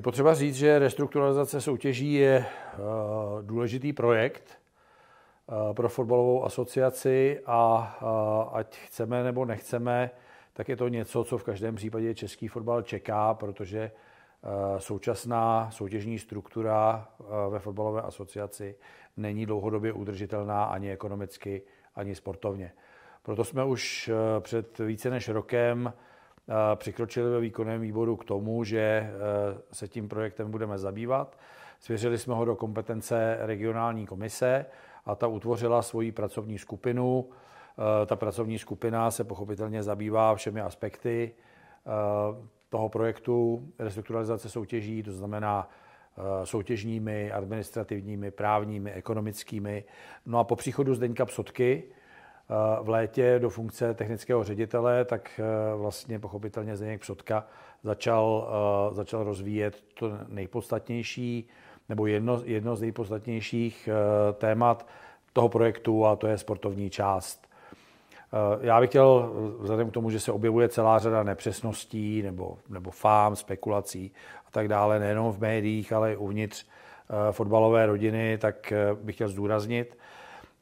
Je potřeba říct, že restrukturalizace soutěží je eh, důležitý projekt eh, pro fotbalovou asociaci a eh, ať chceme nebo nechceme, tak je to něco, co v každém případě český fotbal čeká, protože současná soutěžní struktura ve fotbalové asociaci není dlouhodobě udržitelná ani ekonomicky, ani sportovně. Proto jsme už před více než rokem Eh, přikročili ve výkonném výboru k tomu, že eh, se tím projektem budeme zabývat. Svěřili jsme ho do kompetence regionální komise a ta utvořila svoji pracovní skupinu. Eh, ta pracovní skupina se pochopitelně zabývá všemi aspekty toho projektu restrukturalizace soutěží, to znamená soutěžními, administrativními, právními, ekonomickými. No a po příchodu Zdeňka Psotky, v létě do funkce technického ředitele, tak eh, vlastně pochopitelně Zdeněk Přotka začal, eh, začal rozvíjet to nejpodstatnější nebo jedno, jedno z nejpodstatnějších eh, témat toho projektu a to je sportovní část. Já bych chtěl, vzhledem k tomu, že se objevuje celá řada nepřesností nebo, nebo fám, spekulací a tak dále, nejenom v médiích, ale i uvnitř fotbalové rodiny, tak bych chtěl zdůraznit,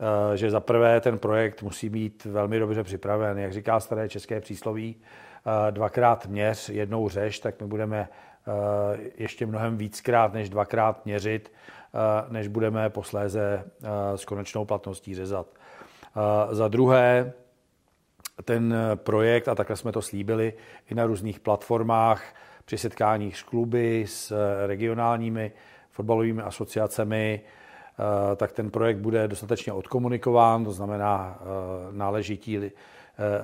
Eh, že za prvé ten projekt musí být velmi dobře připraven. Jak říká staré české přísloví, eh, dvakrát měř, jednou řeš, tak my budeme eh, ještě mnohem víckrát než dvakrát měřit, než budeme posléze s konečnou platností řezat. Za druhé, ten projekt, a takhle jsme to slíbili i na různých platformách, při setkáních s kluby, s regionálními fotbalovými asociacemi, Eh, tak ten projekt bude dostatečně odkomunikován, to znamená eh, náležití eh,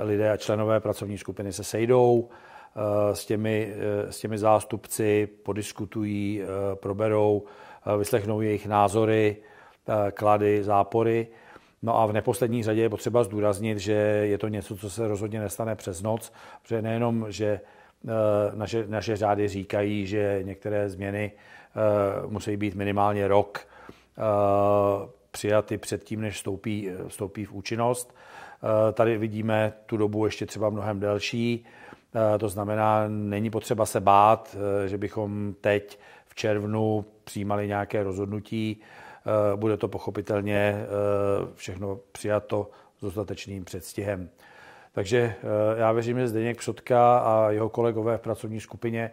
lidé a členové pracovní skupiny se sejdou s těmi, s těmi zástupci, podiskutují, proberou, vyslechnou jejich názory, klady, zápory. No a v neposlední řadě je potřeba zdůraznit, že je to něco, co se rozhodně nestane přes noc, protože nejenom, že naše, naše řády říkají, že některé změny musí být minimálně rok Eh, přijaty předtím, než vstoupí, vstoupí v účinnost. Eh, tady vidíme tu dobu ještě třeba mnohem delší, eh, to znamená, není potřeba se bát, že bychom teď v červnu přijímali nějaké rozhodnutí. Bude to pochopitelně všechno přijato s dostatečným předstihem. Takže já věřím, že Zdeněk Přotka a jeho kolegové v pracovní skupině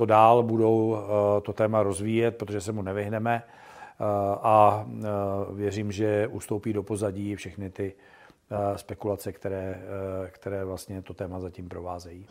to dál budou eh, to téma rozvíjet, protože se mu nevyhneme eh, a eh, věřím, že ustoupí do pozadí všechny ty spekulace, které, které vlastně to téma zatím provázejí.